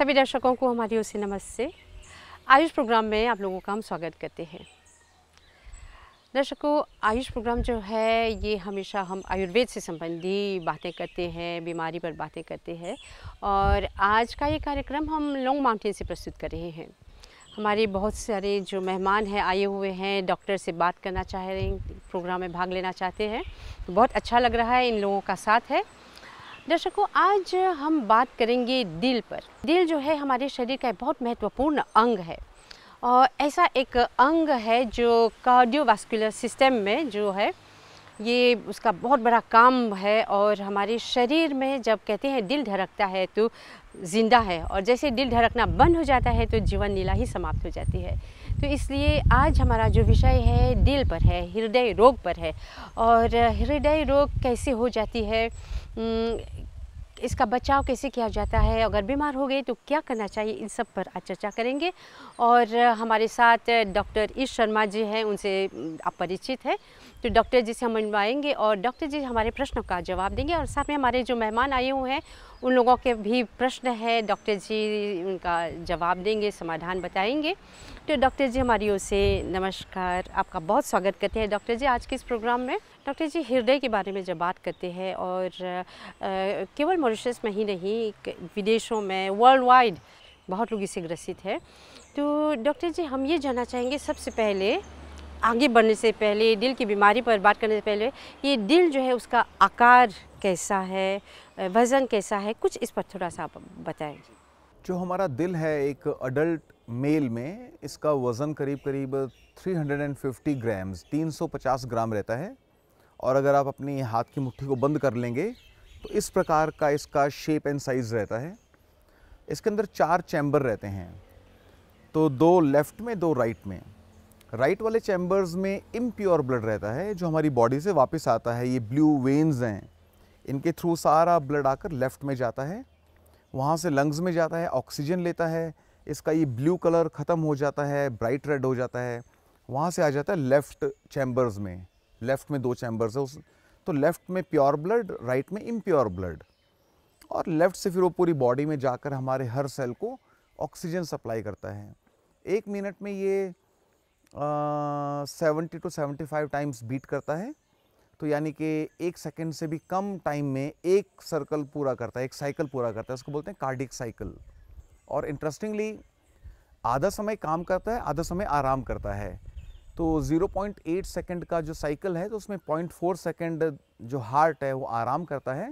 सभी दर्शकों को हमारी ओर से नमस्ते आयुष प्रोग्राम में आप लोगों का हम स्वागत करते हैं दर्शकों आयुष प्रोग्राम जो है ये हमेशा हम आयुर्वेद से संबंधी बातें करते हैं बीमारी पर बातें करते हैं और आज का ये कार्यक्रम हम लॉन्ग माउंटेन से प्रस्तुत कर रहे हैं हमारे बहुत सारे जो मेहमान हैं आए हुए हैं डॉक्टर से बात करना चाह रहे हैं प्रोग्राम में भाग लेना चाहते हैं तो बहुत अच्छा लग रहा है इन लोगों का साथ है दर्शकों आज हम बात करेंगे दिल पर दिल जो है हमारे शरीर का बहुत महत्वपूर्ण अंग है और ऐसा एक अंग है जो कार्डियोवास्कुलर सिस्टम में जो है ये उसका बहुत बड़ा काम है और हमारे शरीर में जब कहते हैं दिल धड़कता है तो ज़िंदा है और जैसे दिल धड़कना बंद हो जाता है तो जीवन लीला ही समाप्त हो जाती है तो इसलिए आज हमारा जो विषय है दिल पर है हृदय रोग पर है और हृदय रोग कैसे हो जाती है इसका बचाव कैसे किया जाता है अगर बीमार हो गए तो क्या करना चाहिए इन सब पर आज चर्चा करेंगे और हमारे साथ डॉक्टर ईश शर्मा जी हैं उनसे आप परिचित हैं तो डॉक्टर जी से हम मिलवाएंगे और डॉक्टर जी हमारे प्रश्नों का जवाब देंगे और साथ में हमारे जो मेहमान आए हुए हैं उन लोगों के भी प्रश्न है डॉक्टर जी उनका जवाब देंगे समाधान बताएंगे तो डॉक्टर जी हमारी ओर से नमस्कार आपका बहुत स्वागत करते हैं डॉक्टर जी आज के इस प्रोग्राम में डॉक्टर जी हृदय के बारे में जब बात करते हैं और केवल मॉरिशस में ही नहीं विदेशों में वर्ल्ड वाइड बहुत लोग इसे ग्रसित है तो डॉक्टर जी हम ये जानना चाहेंगे सबसे पहले आगे बढ़ने से पहले दिल की बीमारी पर बात करने से पहले ये दिल जो है उसका आकार कैसा है वज़न कैसा है कुछ इस पर थोड़ा सा आप बताएं जो हमारा दिल है एक अडल्ट मेल में इसका वज़न करीब करीब 350 ग्राम्स 350 ग्राम रहता है और अगर आप अपनी हाथ की मुट्ठी को बंद कर लेंगे तो इस प्रकार का इसका शेप एंड साइज़ रहता है इसके अंदर चार चैम्बर रहते हैं तो दो लेफ़्ट में दो राइट में राइट वाले चैम्बर्स में इम्प्योर ब्लड रहता है जो हमारी बॉडी से वापस आता है ये ब्लू वेन्स हैं इनके थ्रू सारा ब्लड आकर लेफ़्ट में जाता है वहाँ से लंग्स में जाता है ऑक्सीजन लेता है इसका ये ब्लू कलर ख़त्म हो जाता है ब्राइट रेड हो जाता है वहाँ से आ जाता है लेफ़्ट चैम्बर्स में लेफ्ट में दो चैम्बर्स है उस तो लेफ्ट में प्योर ब्लड राइट में इम्प्योर ब्लड और लेफ्ट से फिर वो पूरी बॉडी में जाकर हमारे हर सेल को ऑक्सीजन सप्लाई करता है एक मिनट में ये seventy two seventy five times beat करता है तो यानी कि एक सेकेंड से भी कम टाइम में एक सर्कल पूरा करता है एक साइकिल पूरा करता है उसको बोलते हैं कार्डिक साइकिल और इंटरेस्टिंगली आधा समय काम करता है आधा समय आराम करता है तो 0.8 सेकेंड का जो साइकिल है तो उसमें 0.4 सेकेंड जो हार्ट है वो आराम करता है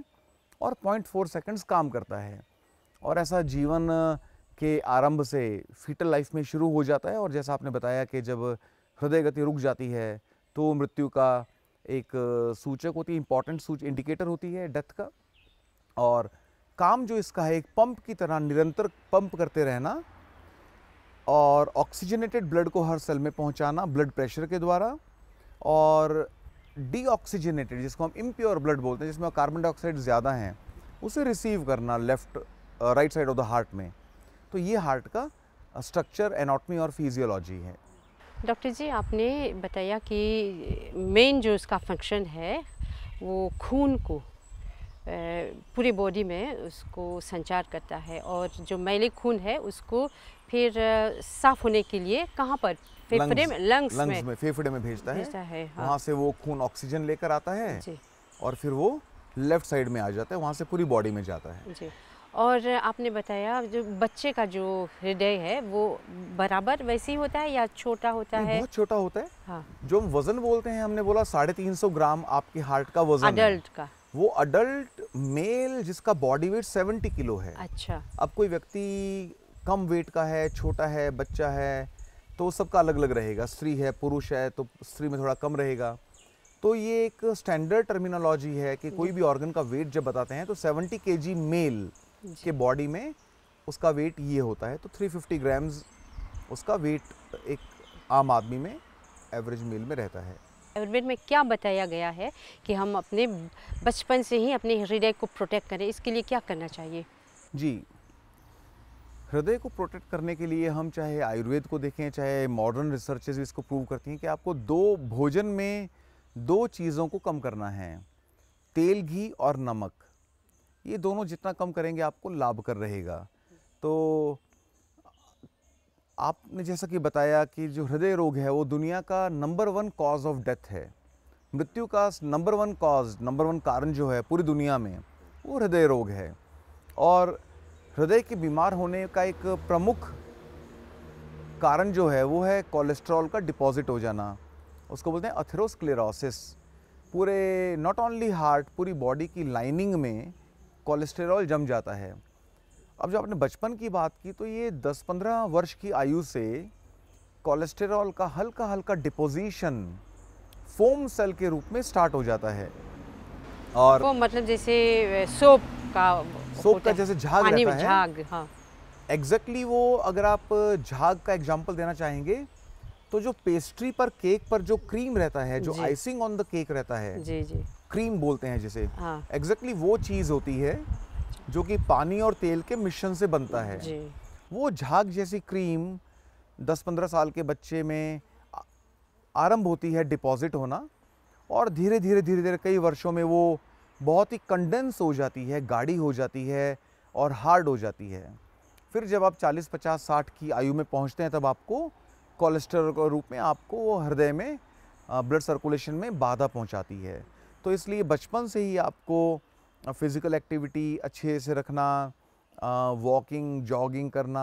और 0.4 सेकेंड्स काम करता है और ऐसा जीवन के आरंभ से फीटल लाइफ में शुरू हो जाता है और जैसा आपने बताया कि जब हृदय गति रुक जाती है तो मृत्यु का एक सूचक होती है इम्पॉर्टेंट सूच इंडिकेटर होती है डेथ का और काम जो इसका है एक पंप की तरह निरंतर पंप करते रहना और ऑक्सीजनेटेड ब्लड को हर सेल में पहुंचाना ब्लड प्रेशर के द्वारा और डीऑक्सीजनेटेड जिसको हम इम्प्योर ब्लड बोलते हैं जिसमें कार्बन डाइऑक्साइड ज़्यादा हैं उसे रिसीव करना left right side of the heart में तो ये हार्ट का स्ट्रक्चर uh, एनाटमी और फिजियोलॉजी है डॉक्टर जी आपने बताया कि मेन जो इसका फंक्शन है वो खून को पूरी बॉडी में उसको संचार करता है और जो मैले खून है उसको फिर साफ होने के लिए कहाँ पर फेफड़े में लंग्स, लंग्स में, में फेफड़े में भेजता है, भेजता है हाँ। वहाँ से वो खून ऑक्सीजन लेकर आता है और फिर वो लेफ्ट साइड में आ जाता है वहाँ से पूरी बॉडी में जाता है जी और आपने बताया जो बच्चे का जो हृदय है वो बराबर वैसे ही होता है या छोटा होता है बहुत छोटा होता है हाँ। जो हम वजन बोलते हैं हमने बोला साढ़े तीन सौ ग्राम आपके हार्ट का वजन अडल्ट का वो अडल्ट मेल जिसका बॉडी वेट 70 किलो है अच्छा अब कोई व्यक्ति कम वेट का है छोटा है बच्चा है तो सबका अलग अलग रहेगा स्त्री है पुरुष है तो स्त्री में थोड़ा कम रहेगा तो ये एक स्टैंडर्ड टर्मिनोलॉजी है कि कोई भी ऑर्गन का वेट जब बताते हैं तो 70 के मेल के बॉडी में उसका वेट ये होता है तो 350 ग्राम्स उसका वेट एक आम आदमी में एवरेज मेल में रहता है आयुर्वेद में क्या बताया गया है कि हम अपने बचपन से ही अपने हृदय को प्रोटेक्ट करें इसके लिए क्या करना चाहिए जी हृदय को प्रोटेक्ट करने के लिए हम चाहे आयुर्वेद को देखें चाहे मॉडर्न रिसर्चेज इसको प्रूव करती हैं कि आपको दो भोजन में दो चीज़ों को कम करना है तेल घी और नमक ये दोनों जितना कम करेंगे आपको लाभ कर रहेगा तो आपने जैसा कि बताया कि जो हृदय रोग है वो दुनिया का number one cause of death है मृत्यु का number one cause number one कारण जो है पूरी दुनिया में वो हृदय रोग है और हृदय के बीमार होने का एक प्रमुख कारण जो है वो है कोलेस्ट्रॉल का डिपॉजिट हो जाना उसको बोलते हैं अथेरोस्क्लेरोसिस पूरे नॉट ओनली हार्ट पूरी बॉडी की लाइनिंग में कोलेस्ट्रॉल जम जाता है अब जब आपने बचपन की बात की तो ये 10-15 वर्ष की आयु से कोलेस्टेरॉल का हल्का हल्का डिपोजिशन फोम सेल के रूप में स्टार्ट हो जाता है और वो मतलब जैसे सोप का सोप का जैसे झाग रहता है झाग हाँ एग्जैक्टली exactly वो अगर आप झाग का एग्जांपल देना चाहेंगे तो जो पेस्ट्री पर केक पर जो क्रीम रहता है जो आइसिंग ऑन द केक रहता है जी जी क्रीम बोलते हैं जिसे एग्जैक्टली हाँ. exactly वो चीज होती है जो कि पानी और तेल के मिश्रण से बनता है जी। वो झाग जैसी क्रीम 10-15 साल के बच्चे में आरंभ होती है डिपॉजिट होना और धीरे धीरे धीरे धीरे कई वर्षों में वो बहुत ही कंडेंस हो जाती है गाढ़ी हो जाती है और हार्ड हो जाती है फिर जब आप 40 50 60 की आयु में पहुंचते हैं तब आपको कोलेस्ट्रॉल के रूप में आपको वो हृदय में ब्लड सर्कुलेशन में बाधा पहुंचाती है तो इसलिए बचपन से ही आपको फिज़िकल एक्टिविटी अच्छे से रखना वॉकिंग जॉगिंग करना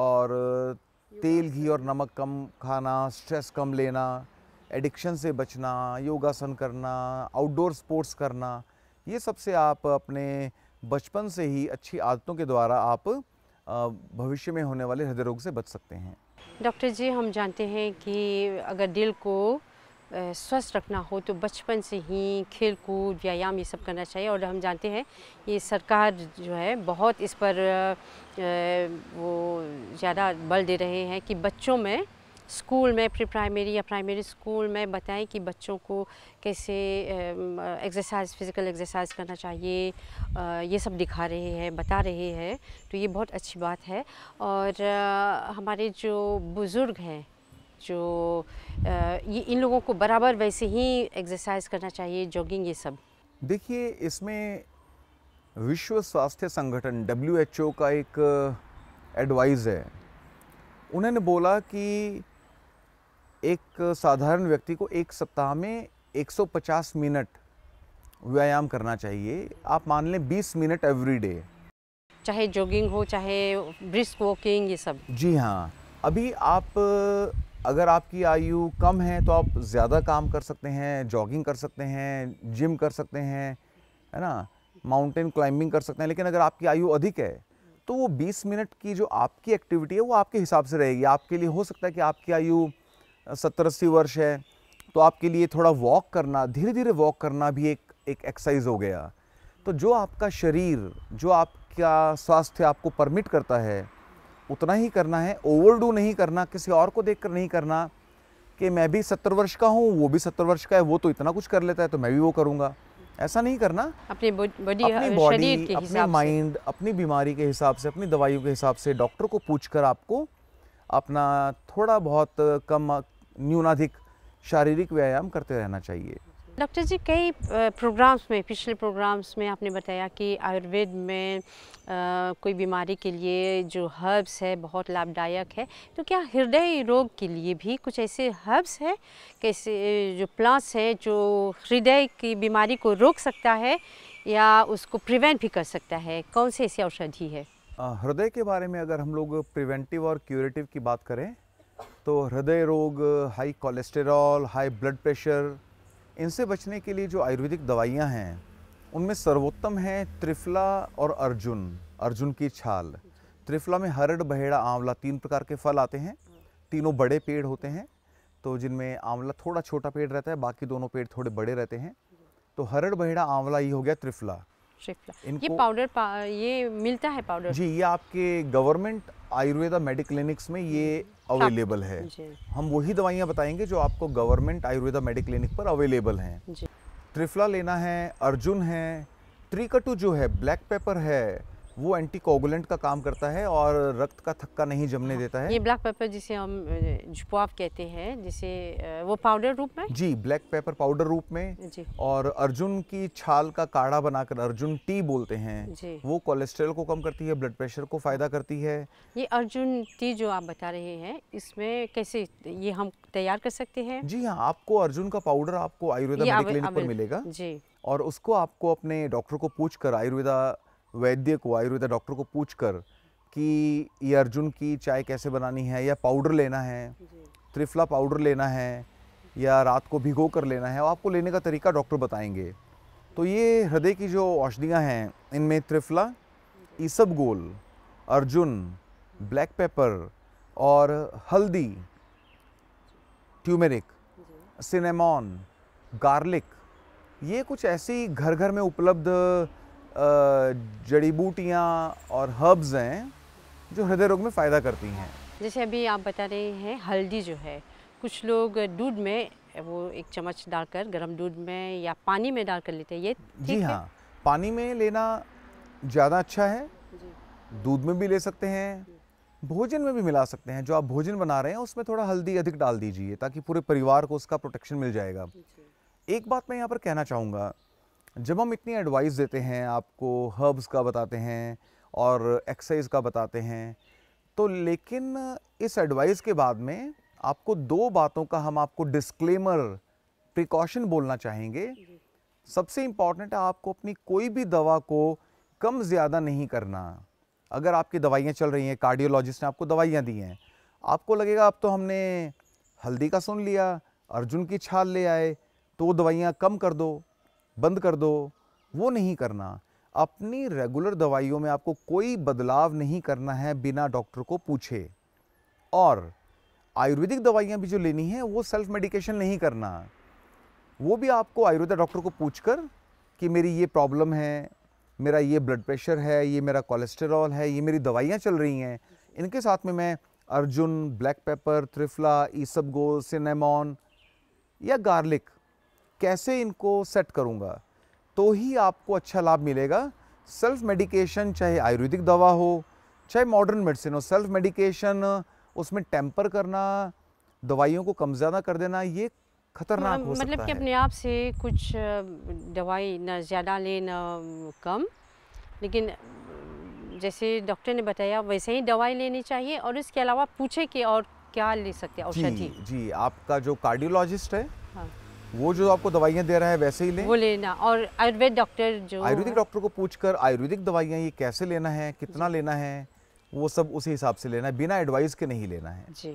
और तेल घी और नमक कम खाना स्ट्रेस कम लेना एडिक्शन से बचना योगासन करना आउटडोर स्पोर्ट्स करना ये सबसे आप अपने बचपन से ही अच्छी आदतों के द्वारा आप भविष्य में होने वाले हृदय रोग से बच सकते हैं डॉक्टर जी हम जानते हैं कि अगर दिल को स्वस्थ रखना हो तो बचपन से ही खेल कूद व्यायाम ये सब करना चाहिए और हम जानते हैं ये सरकार जो है बहुत इस पर वो ज़्यादा बल दे रहे हैं कि बच्चों में स्कूल में प्री प्राइमरी या प्राइमरी स्कूल में बताएं कि बच्चों को कैसे एक्सरसाइज फिज़िकल एक्सरसाइज करना चाहिए ये सब दिखा रहे हैं बता रहे हैं तो ये बहुत अच्छी बात है और हमारे जो बुज़ुर्ग हैं जो ये इन लोगों को बराबर वैसे ही एक्सरसाइज करना चाहिए जॉगिंग ये सब देखिए इसमें विश्व स्वास्थ्य संगठन डब्ल्यू का एक एडवाइज़ है उन्होंने बोला कि एक साधारण व्यक्ति को एक सप्ताह में 150 मिनट व्यायाम करना चाहिए आप मान लें 20 मिनट एवरी डे चाहे जॉगिंग हो चाहे ब्रिस्क वॉकिंग ये सब जी हाँ अभी आप अगर आपकी आयु कम है तो आप ज़्यादा काम कर सकते हैं जॉगिंग कर सकते हैं जिम कर सकते हैं है ना माउंटेन क्लाइंबिंग कर सकते हैं लेकिन अगर आपकी आयु अधिक है तो वो 20 मिनट की जो आपकी एक्टिविटी है वो आपके हिसाब से रहेगी आपके लिए हो सकता है कि आपकी आयु सत्तर अस्सी वर्ष है तो आपके लिए थोड़ा वॉक करना धीरे धीरे वॉक करना भी एक एक एक्सरसाइज हो गया तो जो आपका शरीर जो आपका स्वास्थ्य आपको परमिट करता है उतना ही करना है ओवरडू नहीं करना किसी और को देखकर नहीं करना कि मैं भी सत्तर वर्ष का हूँ वो भी सत्तर वर्ष का है वो तो इतना कुछ कर लेता है तो मैं भी वो करूँगा ऐसा नहीं करना अपनी बॉडी अपनी बॉडी अपने माइंड अपनी बीमारी के हिसाब से अपनी दवाइयों के हिसाब से डॉक्टर को पूछकर आपको अपना थोड़ा बहुत कम न्यूनाधिक शारीरिक व्यायाम करते रहना चाहिए डॉक्टर जी कई प्रोग्राम्स में पिछले प्रोग्राम्स में आपने बताया कि आयुर्वेद में आ, कोई बीमारी के लिए जो हर्ब्स है बहुत लाभदायक है तो क्या हृदय रोग के लिए भी कुछ ऐसे हर्ब्स हैं कैसे जो प्लांट्स हैं जो हृदय की बीमारी को रोक सकता है या उसको प्रिवेंट भी कर सकता है कौन से ऐसी औषधि है हृदय के बारे में अगर हम लोग प्रिवेंटिव और क्यूरेटिव की बात करें तो हृदय रोग high cholesterol high blood pressure इनसे बचने के लिए जो आयुर्वेदिक दवाइयाँ हैं उनमें सर्वोत्तम है त्रिफला और अर्जुन अर्जुन की छाल त्रिफला में हरड बहेड़ा आंवला तीन प्रकार के फल आते हैं तीनों बड़े पेड़ होते हैं तो जिनमें आंवला थोड़ा छोटा पेड़ रहता है बाकी दोनों पेड़ थोड़े बड़े रहते हैं तो हरड़ बहेड़ा आंवला ये हो गया त्रिफला ये पाउडर पा, ये मिलता है पाउडर जी ये आपके गवर्नमेंट आयुर्वेदा मेडिक क्लिनिक्स में ये हम्म, हाँ। अवेलेबल है हम वही दवाइयाँ बताएंगे जो आपको गवर्नमेंट आयुर्वेदा मेडिक क्लिनिक पर अवेलेबल हैं त्रिफला लेना है अर्जुन है त्रिकटू जो है ब्लैक पेपर है वो एंटी कोगुलेंट का काम करता है और रक्त का थक्का नहीं जमने हाँ। देता है ये ब्लैक पेपर जिसे हम जुपाव कहते हैं जिसे वो पाउडर रूप में जी ब्लैक पेपर पाउडर रूप में जी और अर्जुन की छाल का काढ़ा बनाकर अर्जुन टी बोलते हैं जी वो कोलेस्ट्रॉल को कम करती है ब्लड प्रेशर को फ़ायदा करती है ये अर्जुन टी जो आप बता रहे हैं इसमें कैसे ये हम तैयार कर सकते हैं जी हाँ आपको अर्जुन का पाउडर आपको आयुर्वेदा मेडिकल क्लिनिक पर मिलेगा जी और उसको आपको अपने डॉक्टर को पूछ कर आयुर्वेदा वैद्य को आयुर्वेदा डॉक्टर को पूछ कर कि ये अर्जुन की चाय कैसे बनानी है या पाउडर लेना है त्रिफला पाउडर लेना है या रात को भिगो कर लेना है और आपको लेने का तरीका डॉक्टर बताएंगे तो ये हृदय की जो औषधियाँ हैं इनमें त्रिफला गोल अर्जुन ब्लैक पेपर और हल्दी ट्यूमेरिक सिनेमॉन गार्लिक ये कुछ ऐसी घर घर में उपलब्ध जड़ी बूटियाँ और हर्ब्स हैं जो हृदय रोग में फ़ायदा करती हैं जैसे अभी आप बता रहे हैं हल्दी जो है कुछ लोग दूध में वो एक चम्मच डालकर गर्म दूध में या पानी में डाल कर लेते हैं ये जी हाँ है? पानी में लेना ज़्यादा अच्छा है दूध में भी ले सकते हैं भोजन में भी मिला सकते हैं जो आप भोजन बना रहे हैं उसमें थोड़ा हल्दी अधिक डाल दीजिए ताकि पूरे परिवार को उसका प्रोटेक्शन मिल जाएगा एक बात मैं यहाँ पर कहना चाहूँगा जब हम इतनी एडवाइस देते हैं आपको हर्ब्स का बताते हैं और एक्सरसाइज का बताते हैं तो लेकिन इस एडवाइस के बाद में आपको दो बातों का हम आपको डिस्क्लेमर प्रिकॉशन बोलना चाहेंगे सबसे इम्पॉर्टेंट है आपको अपनी कोई भी दवा को कम ज़्यादा नहीं करना अगर आपकी दवाइयाँ चल रही हैं कार्डियोलॉजिस्ट ने आपको दवाइयाँ दी हैं आपको लगेगा अब तो हमने हल्दी का सुन लिया अर्जुन की छाल ले आए तो दवाइयाँ कम कर दो बंद कर दो वो नहीं करना अपनी रेगुलर दवाइयों में आपको कोई बदलाव नहीं करना है बिना डॉक्टर को पूछे और आयुर्वेदिक दवाइयाँ भी जो लेनी है वो सेल्फ मेडिकेशन नहीं करना वो भी आपको आयुर्वेदा डॉक्टर को पूछ कर कि मेरी ये प्रॉब्लम है मेरा ये ब्लड प्रेशर है ये मेरा कोलेस्टेरॉल है ये मेरी दवाइयाँ चल रही हैं इनके साथ में मैं अर्जुन ब्लैक पेपर त्रिफला ईसबगोल सिनेमॉन या गार्लिक कैसे इनको सेट करूँगा तो ही आपको अच्छा लाभ मिलेगा सेल्फ मेडिकेशन चाहे आयुर्वेदिक दवा हो चाहे मॉडर्न मेडिसिन हो सेल्फ मेडिकेशन उसमें टेम्पर करना दवाइयों को कम ज़्यादा कर देना ये खतरनाक हो मतलब कि अपने आप से कुछ दवाई ना ज़्यादा ले ना कम लेकिन जैसे डॉक्टर ने बताया वैसे ही दवाई लेनी चाहिए और इसके अलावा पूछे कि और क्या ले सकते हैं औषधि जी, जी आपका जो कार्डियोलॉजिस्ट है वो जो आपको दवाइयाँ दे रहा है वैसे ही लें वो लेना और आयुर्वेद डॉक्टर जो आयुर्वेदिक डॉक्टर को पूछकर आयुर्वेदिक दवाइयाँ ये कैसे लेना है कितना लेना है वो सब उसी हिसाब से लेना है बिना एडवाइस के नहीं लेना है जी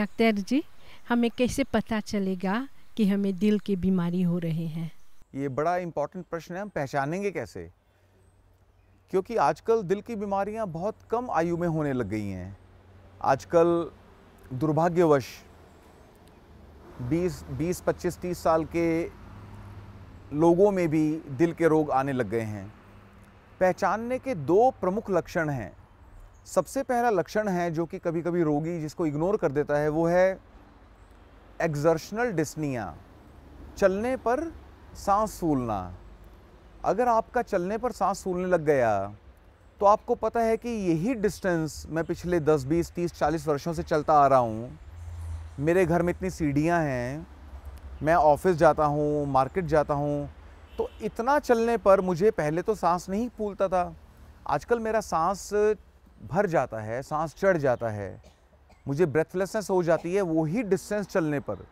डॉक्टर जी हमें कैसे पता चलेगा कि हमें दिल की बीमारी हो रहे हैं ये बड़ा इम्पोर्टेंट प्रश्न है हम पहचानेंगे कैसे क्योंकि आजकल दिल की बीमारियां बहुत कम आयु में होने लग गई हैं आजकल दुर्भाग्यवश 20 20 25 30 साल के लोगों में भी दिल के रोग आने लग गए हैं पहचानने के दो प्रमुख लक्षण हैं सबसे पहला लक्षण है जो कि कभी कभी रोगी जिसको इग्नोर कर देता है वो है एक्जर्शनल डिस्निया चलने पर सांस फूलना अगर आपका चलने पर सांस फूलने लग गया तो आपको पता है कि यही डिस्टेंस मैं पिछले 10, 20, 30, 40 वर्षों से चलता आ रहा हूँ मेरे घर में इतनी सीढ़ियाँ हैं मैं ऑफिस जाता हूँ मार्केट जाता हूँ तो इतना चलने पर मुझे पहले तो सांस नहीं फूलता था आजकल मेरा सांस भर जाता है सांस चढ़ जाता है मुझे ब्रेथलेसनेस हो जाती है वही डिस्टेंस चलने पर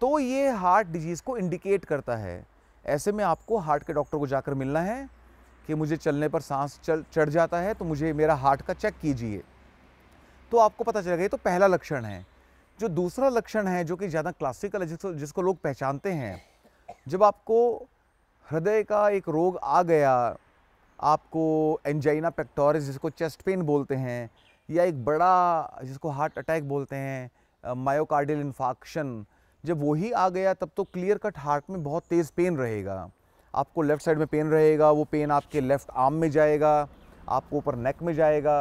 तो ये हार्ट डिजीज़ को इंडिकेट करता है ऐसे में आपको हार्ट के डॉक्टर को जाकर मिलना है कि मुझे चलने पर सांस चल चढ़ जाता है तो मुझे मेरा हार्ट का चेक कीजिए तो आपको पता चलेगा ये तो पहला लक्षण है जो दूसरा लक्षण है जो कि ज़्यादा क्लासिकल है जिसको जिसको लोग पहचानते हैं जब आपको हृदय का एक रोग आ गया आपको एंजाइना पेक्टोरिस जिसको चेस्ट पेन बोलते हैं या एक बड़ा जिसको हार्ट अटैक बोलते हैं मायोकार्डियल इन्फाक्शन जब वही आ गया तब तो क्लियर कट हार्ट में बहुत तेज़ पेन रहेगा आपको लेफ़्ट साइड में पेन रहेगा वो पेन आपके लेफ़्ट आर्म में जाएगा आपको ऊपर नेक में जाएगा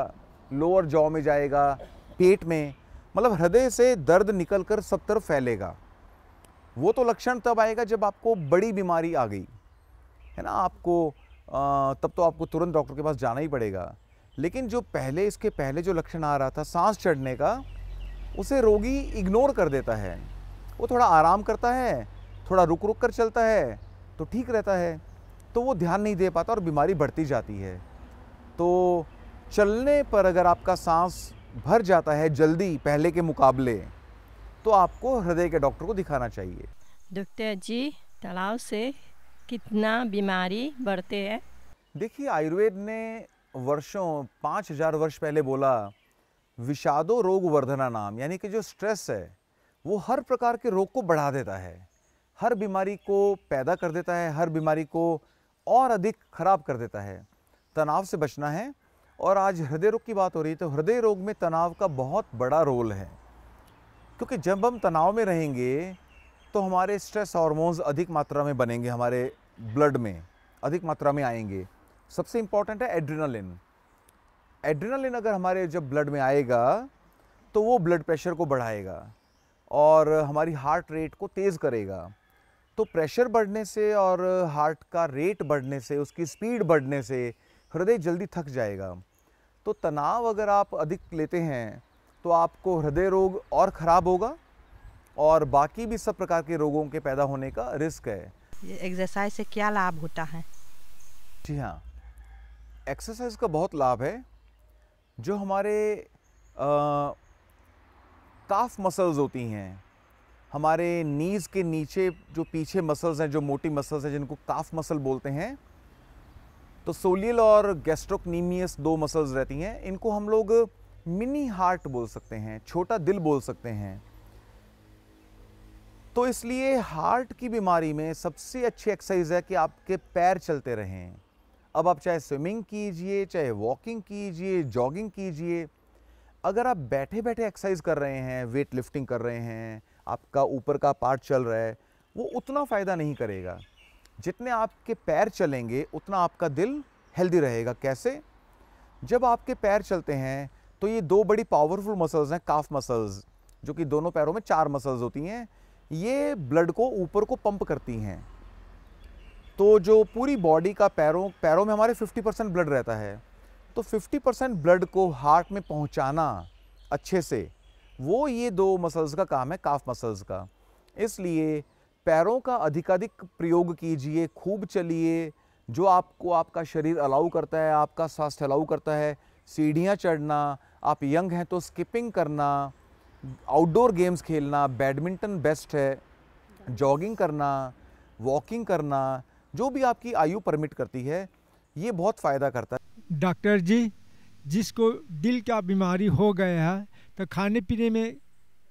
लोअर जॉ में जाएगा पेट में मतलब हृदय से दर्द निकल कर सब तरफ फैलेगा वो तो लक्षण तब आएगा जब आपको बड़ी बीमारी आ गई है ना आपको आ, तब तो आपको तुरंत डॉक्टर के पास जाना ही पड़ेगा लेकिन जो पहले इसके पहले जो लक्षण आ रहा था सांस चढ़ने का उसे रोगी इग्नोर कर देता है वो थोड़ा आराम करता है थोड़ा रुक रुक कर चलता है तो ठीक रहता है तो वो ध्यान नहीं दे पाता और बीमारी बढ़ती जाती है तो चलने पर अगर आपका सांस भर जाता है जल्दी पहले के मुकाबले तो आपको हृदय के डॉक्टर को दिखाना चाहिए डॉक्टर जी तलाव से कितना बीमारी बढ़ते हैं देखिए आयुर्वेद ने वर्षों पाँच हजार वर्ष पहले बोला विषादो रोग वर्धना नाम यानी कि जो स्ट्रेस है वो हर प्रकार के रोग को बढ़ा देता है हर बीमारी को पैदा कर देता है हर बीमारी को और अधिक खराब कर देता है तनाव से बचना है और आज हृदय रोग की बात हो रही है तो हृदय रोग में तनाव का बहुत बड़ा रोल है क्योंकि जब हम तनाव में रहेंगे तो हमारे स्ट्रेस हॉर्मोन्स अधिक मात्रा में बनेंगे हमारे ब्लड में अधिक मात्रा में आएंगे सबसे इम्पॉर्टेंट है एड्रेनालिन एड्रेनालिन अगर हमारे जब ब्लड में आएगा तो वो ब्लड प्रेशर को बढ़ाएगा और हमारी हार्ट रेट को तेज़ करेगा तो प्रेशर बढ़ने से और हार्ट का रेट बढ़ने से उसकी स्पीड बढ़ने से हृदय जल्दी थक जाएगा तो तनाव अगर आप अधिक लेते हैं तो आपको हृदय रोग और ख़राब होगा और बाकी भी सब प्रकार के रोगों के पैदा होने का रिस्क है एक्सरसाइज से क्या लाभ होता है जी हाँ एक्सरसाइज का बहुत लाभ है जो हमारे काफ मसल्स होती हैं हमारे नीज़ के नीचे जो पीछे मसल्स हैं जो मोटी मसल्स हैं जिनको काफ मसल बोलते हैं तो सोलियल और गैस्ट्रोकनीमियस दो मसल्स रहती हैं इनको हम लोग मिनी हार्ट बोल सकते हैं छोटा दिल बोल सकते हैं तो इसलिए हार्ट की बीमारी में सबसे अच्छी एक्सरसाइज है कि आपके पैर चलते रहें अब आप चाहे स्विमिंग कीजिए चाहे वॉकिंग कीजिए जॉगिंग कीजिए अगर आप बैठे बैठे एक्सरसाइज कर रहे हैं वेट लिफ्टिंग कर रहे हैं आपका ऊपर का पार्ट चल रहा है वो उतना फ़ायदा नहीं करेगा जितने आपके पैर चलेंगे उतना आपका दिल हेल्दी रहेगा कैसे जब आपके पैर चलते हैं तो ये दो बड़ी पावरफुल मसल्स हैं काफ मसल्स जो कि दोनों पैरों में चार मसल्स होती हैं ये ब्लड को ऊपर को पंप करती हैं तो जो पूरी बॉडी का पैरों पैरों में हमारे 50 परसेंट ब्लड रहता है तो 50 परसेंट ब्लड को हार्ट में पहुंचाना अच्छे से वो ये दो मसल्स का काम है काफ मसल्स का इसलिए पैरों का अधिकाधिक प्रयोग कीजिए खूब चलिए जो आपको आपका शरीर अलाउ करता है आपका स्वास्थ्य अलाउ करता है सीढ़ियाँ चढ़ना आप यंग हैं तो स्किपिंग करना आउटडोर गेम्स खेलना बैडमिंटन बेस्ट है जॉगिंग करना वॉकिंग करना जो भी आपकी आयु परमिट करती है ये बहुत फ़ायदा करता है डॉक्टर जी जिसको दिल का बीमारी हो गया है तो खाने पीने में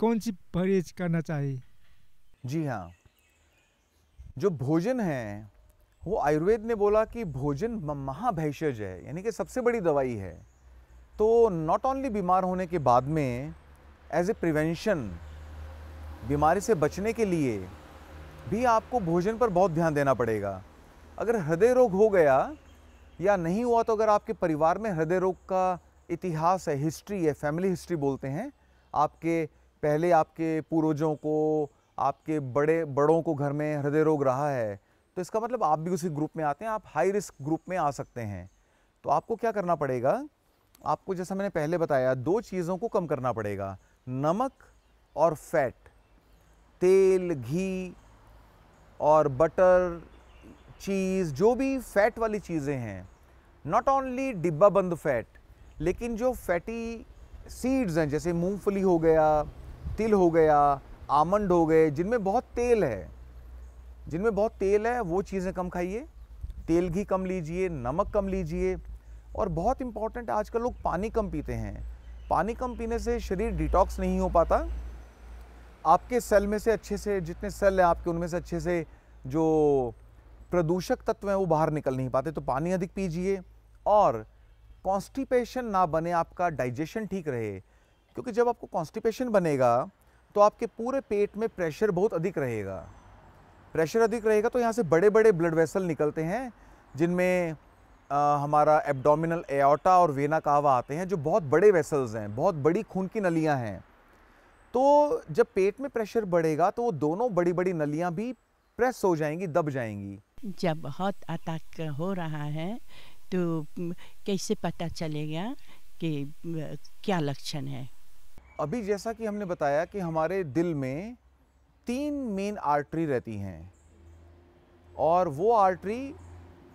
कौन सी परहेज करना चाहिए जी हाँ जो भोजन है वो आयुर्वेद ने बोला कि भोजन महाभैषज है यानी कि सबसे बड़ी दवाई है तो नॉट ओनली बीमार होने के बाद में एज ए प्रिवेंशन बीमारी से बचने के लिए भी आपको भोजन पर बहुत ध्यान देना पड़ेगा अगर हृदय रोग हो गया या नहीं हुआ तो अगर आपके परिवार में हृदय रोग का इतिहास है हिस्ट्री है फैमिली हिस्ट्री बोलते हैं आपके पहले आपके पूर्वजों को आपके बड़े बड़ों को घर में हृदय रोग रहा है तो इसका मतलब आप भी उसी ग्रुप में आते हैं आप हाई रिस्क ग्रुप में आ सकते हैं तो आपको क्या करना पड़ेगा आपको जैसा मैंने पहले बताया दो चीज़ों को कम करना पड़ेगा नमक और फैट तेल घी और बटर चीज़ जो भी फैट वाली चीज़ें हैं नॉट ओनली डिब्बा बंद फैट लेकिन जो फैटी सीड्स हैं जैसे मूंगफली हो गया तिल हो गया आमंड हो गए जिनमें बहुत तेल है जिनमें बहुत तेल है वो चीज़ें कम खाइए तेल घी कम लीजिए नमक कम लीजिए और बहुत इम्पॉर्टेंट आजकल लोग पानी कम पीते हैं पानी कम पीने से शरीर डिटॉक्स नहीं हो पाता आपके सेल में से अच्छे से जितने सेल हैं आपके उनमें से अच्छे से जो प्रदूषक तत्व हैं वो बाहर निकल नहीं पाते तो पानी अधिक पीजिए और कॉन्स्टिपेशन ना बने आपका डाइजेशन ठीक रहे क्योंकि जब आपको कॉन्स्टिपेशन बनेगा तो आपके पूरे पेट में प्रेशर बहुत अधिक रहेगा प्रेशर अधिक रहेगा तो यहाँ से बड़े बड़े ब्लड वेसल निकलते हैं जिनमें हमारा एब्डोमिनल एओटा और वेना कावा आते हैं जो बहुत बड़े वेसल्स हैं बहुत बड़ी खून की नलियाँ हैं तो जब पेट में प्रेशर बढ़ेगा तो वो दोनों बड़ी बड़ी नलियाँ भी प्रेस हो जाएंगी दब जाएंगी जब बहुत अटैक हो रहा है तो कैसे पता चलेगा कि क्या लक्षण है अभी जैसा कि हमने बताया कि हमारे दिल में तीन मेन आर्टरी रहती हैं और वो आर्टरी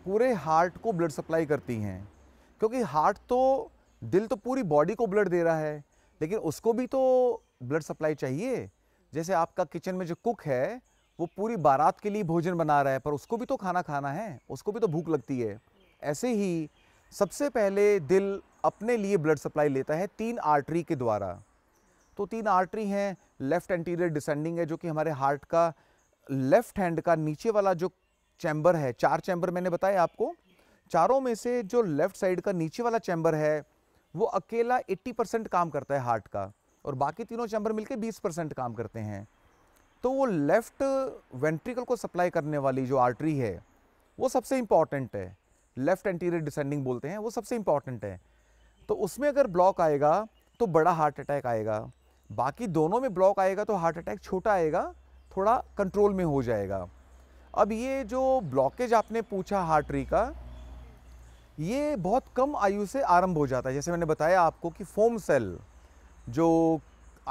पूरे हार्ट को ब्लड सप्लाई करती हैं क्योंकि हार्ट तो दिल तो पूरी बॉडी को ब्लड दे रहा है लेकिन उसको भी तो ब्लड सप्लाई चाहिए जैसे आपका किचन में जो कुक है वो पूरी बारात के लिए भोजन बना रहा है पर उसको भी तो खाना खाना है उसको भी तो भूख लगती है ऐसे ही सबसे पहले दिल अपने लिए ब्लड सप्लाई लेता है तीन आर्टरी के द्वारा तो तीन आर्टरी हैं लेफ़्ट एंटीरियर डिसेंडिंग है जो कि हमारे हार्ट का लेफ़्ट हैंड का नीचे वाला जो चैम्बर है चार चैम्बर मैंने बताया आपको चारों में से जो लेफ़्ट साइड का नीचे वाला चैम्बर है वो अकेला 80 परसेंट काम करता है हार्ट का और बाकी तीनों चैम्बर मिलकर 20 परसेंट काम करते हैं तो वो लेफ़्ट वेंट्रिकल को सप्लाई करने वाली जो आर्टरी है वो सबसे इम्पॉर्टेंट है लेफ्ट एंटीरियर डिसेंडिंग बोलते हैं वो सबसे इंपॉर्टेंट है तो उसमें अगर ब्लॉक आएगा तो बड़ा हार्ट अटैक आएगा बाकी दोनों में ब्लॉक आएगा तो हार्ट अटैक छोटा आएगा थोड़ा कंट्रोल में हो जाएगा अब ये जो ब्लॉकेज आपने पूछा हार्टरी का ये बहुत कम आयु से आरंभ हो जाता है जैसे मैंने बताया आपको कि फोम सेल जो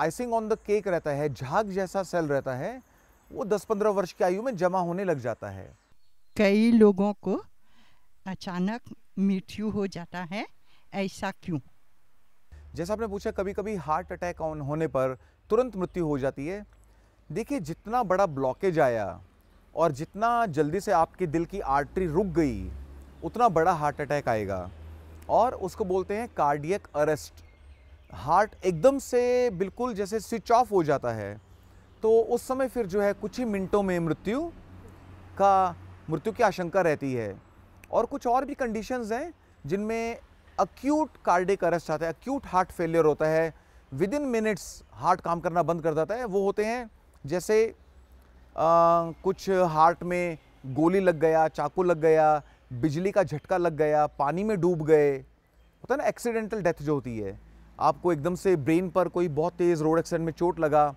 आइसिंग ऑन द केक रहता है झाग जैसा सेल रहता है वो 10-15 वर्ष की आयु में जमा होने लग जाता है कई लोगों को अचानक मृत्यु हो जाता है ऐसा क्यों जैसा आपने पूछा कभी कभी हार्ट अटैक ऑन होने पर तुरंत मृत्यु हो जाती है देखिए जितना बड़ा ब्लॉकेज आया और जितना जल्दी से आपके दिल की आर्टरी रुक गई उतना बड़ा हार्ट अटैक आएगा और उसको बोलते हैं कार्डियक अरेस्ट हार्ट एकदम से बिल्कुल जैसे स्विच ऑफ हो जाता है तो उस समय फिर जो है कुछ ही मिनटों में मृत्यु का मृत्यु की आशंका रहती है और कुछ और भी कंडीशंस हैं जिनमें अक्यूट कार्डिक अरेस्ट आता है अक्यूट हार्ट फेलियर होता है विद इन मिनट्स हार्ट काम करना बंद कर देता है वो होते हैं जैसे आ, कुछ हार्ट में गोली लग गया चाकू लग गया बिजली का झटका लग गया पानी में डूब गए होता है ना एक्सीडेंटल डेथ जो होती है आपको एकदम से ब्रेन पर कोई बहुत तेज़ रोड एक्सीडेंट में चोट लगा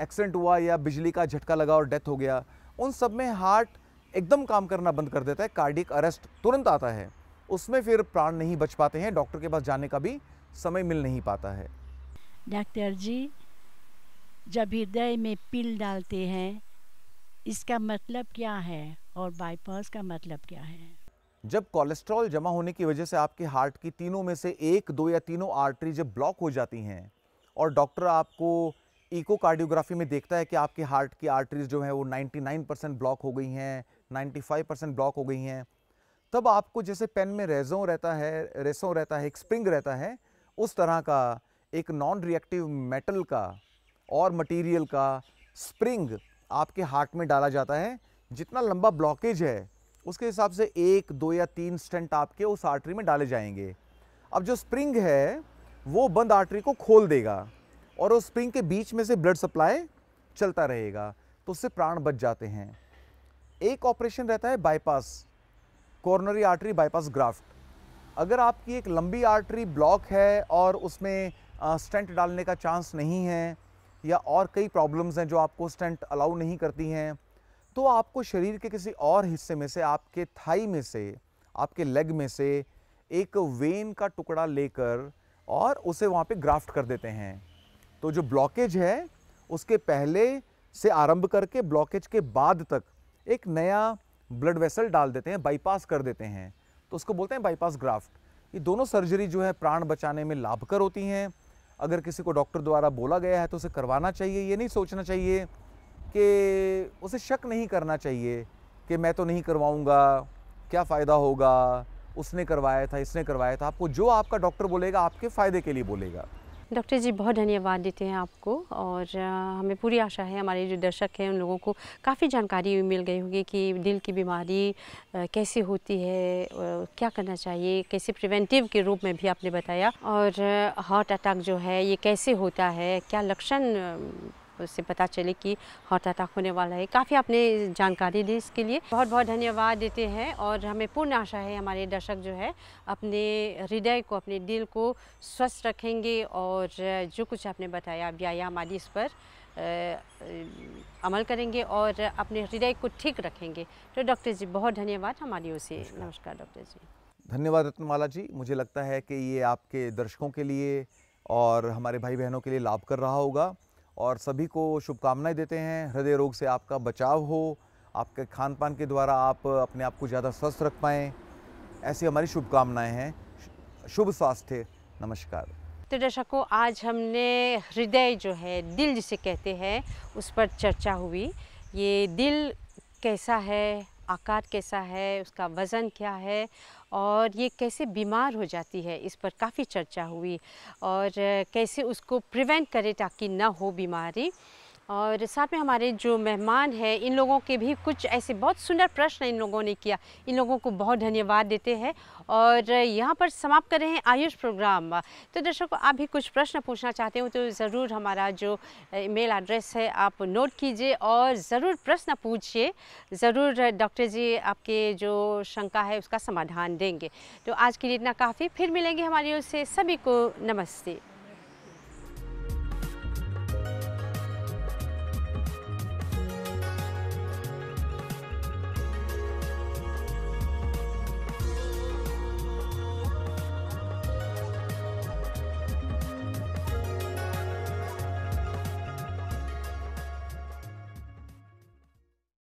एक्सीडेंट हुआ या बिजली का झटका लगा और डेथ हो गया उन सब में हार्ट एकदम काम करना बंद कर देता है कार्डिक अरेस्ट तुरंत आता है उसमें फिर प्राण नहीं बच पाते हैं डॉक्टर के पास जाने का भी समय मिल नहीं पाता है डॉक्टर जी जब हृदय में पिल डालते हैं इसका मतलब क्या है और बाईपास का मतलब क्या है जब कोलेस्ट्रॉल जमा होने की वजह से आपके हार्ट की तीनों में से एक दो या तीनों आर्टरी जब ब्लॉक हो जाती हैं और डॉक्टर आपको इकोकार्डियोग्राफी में देखता है कि आपके हार्ट की आर्टरीज जो है वो 99 परसेंट ब्लॉक हो गई हैं 95 परसेंट ब्लॉक हो गई हैं तब आपको जैसे पेन में रेजो रहता है रेसो रहता है एक स्प्रिंग रहता है उस तरह का एक नॉन रिएक्टिव मेटल का और मटेरियल का स्प्रिंग आपके हार्ट में डाला जाता है जितना लंबा ब्लॉकेज है उसके हिसाब से एक दो या तीन स्टेंट आपके उस आर्टरी में डाले जाएंगे अब जो स्प्रिंग है वो बंद आर्टरी को खोल देगा और उस स्प्रिंग के बीच में से ब्लड सप्लाई चलता रहेगा तो उससे प्राण बच जाते हैं एक ऑपरेशन रहता है bypass coronary artery bypass graft अगर आपकी एक लंबी आर्टरी ब्लॉक है और उसमें स्टेंट डालने का चांस नहीं है या और कई प्रॉब्लम्स हैं जो आपको स्टेंट अलाउ नहीं करती हैं तो आपको शरीर के किसी और हिस्से में से आपके थाई में से आपके लेग में से एक वेन का टुकड़ा लेकर और उसे वहाँ पे ग्राफ्ट कर देते हैं तो जो ब्लॉकेज है उसके पहले से आरंभ करके ब्लॉकेज के बाद तक एक नया ब्लड वेसल डाल देते हैं बाईपास कर देते हैं तो उसको बोलते हैं बाईपास ग्राफ्ट ये दोनों सर्जरी जो है प्राण बचाने में लाभकर होती हैं अगर किसी को डॉक्टर द्वारा बोला गया है तो उसे करवाना चाहिए ये नहीं सोचना चाहिए कि उसे शक नहीं करना चाहिए कि मैं तो नहीं करवाऊँगा क्या फ़ायदा होगा उसने करवाया था इसने करवाया था आपको जो आपका डॉक्टर बोलेगा आपके फ़ायदे के लिए बोलेगा डॉक्टर जी बहुत धन्यवाद देते हैं आपको और हमें पूरी आशा है हमारे जो दर्शक हैं उन लोगों को काफ़ी जानकारी मिल गई होगी कि दिल की बीमारी कैसे होती है क्या करना चाहिए कैसे प्रिवेंटिव के रूप में भी आपने बताया और हार्ट अटैक जो है ये कैसे होता है क्या लक्षण उससे पता चले कि हॉट अटैक होने वाला है काफ़ी आपने जानकारी दी इसके लिए बहुत बहुत धन्यवाद देते हैं और हमें पूर्ण आशा है हमारे दर्शक जो है अपने हृदय को अपने दिल को स्वस्थ रखेंगे और जो कुछ आपने बताया व्यायाम आदि इस पर अमल करेंगे और अपने हृदय को ठीक रखेंगे तो डॉक्टर जी बहुत धन्यवाद हमारी ओर से नमस्कार डॉक्टर जी धन्यवाद रत्नमाला जी मुझे लगता है कि ये आपके दर्शकों के लिए और हमारे भाई बहनों के लिए लाभ कर रहा होगा और सभी को शुभकामनाएं देते हैं हृदय रोग से आपका बचाव हो आपके खान पान के द्वारा आप अपने आप को ज़्यादा स्वस्थ रख पाएँ ऐसी हमारी शुभकामनाएँ हैं शुभ स्वास्थ्य नमस्कार तो दर्शकों आज हमने हृदय जो है दिल जिसे कहते हैं उस पर चर्चा हुई ये दिल कैसा है आकार कैसा है उसका वज़न क्या है और ये कैसे बीमार हो जाती है इस पर काफ़ी चर्चा हुई और कैसे उसको प्रिवेंट करें ताकि ना हो बीमारी और साथ में हमारे जो मेहमान हैं इन लोगों के भी कुछ ऐसे बहुत सुंदर प्रश्न इन लोगों ने किया इन लोगों को बहुत धन्यवाद देते हैं और यहाँ पर समाप्त कर रहे हैं आयुष प्रोग्राम तो दर्शकों आप भी कुछ प्रश्न पूछना चाहते हो तो ज़रूर हमारा जो मेल एड्रेस है आप नोट कीजिए और ज़रूर प्रश्न पूछिए ज़रूर डॉक्टर जी आपके जो शंका है उसका समाधान देंगे तो आज के लिए इतना काफ़ी फिर मिलेंगे हमारी ओर से सभी को नमस्ते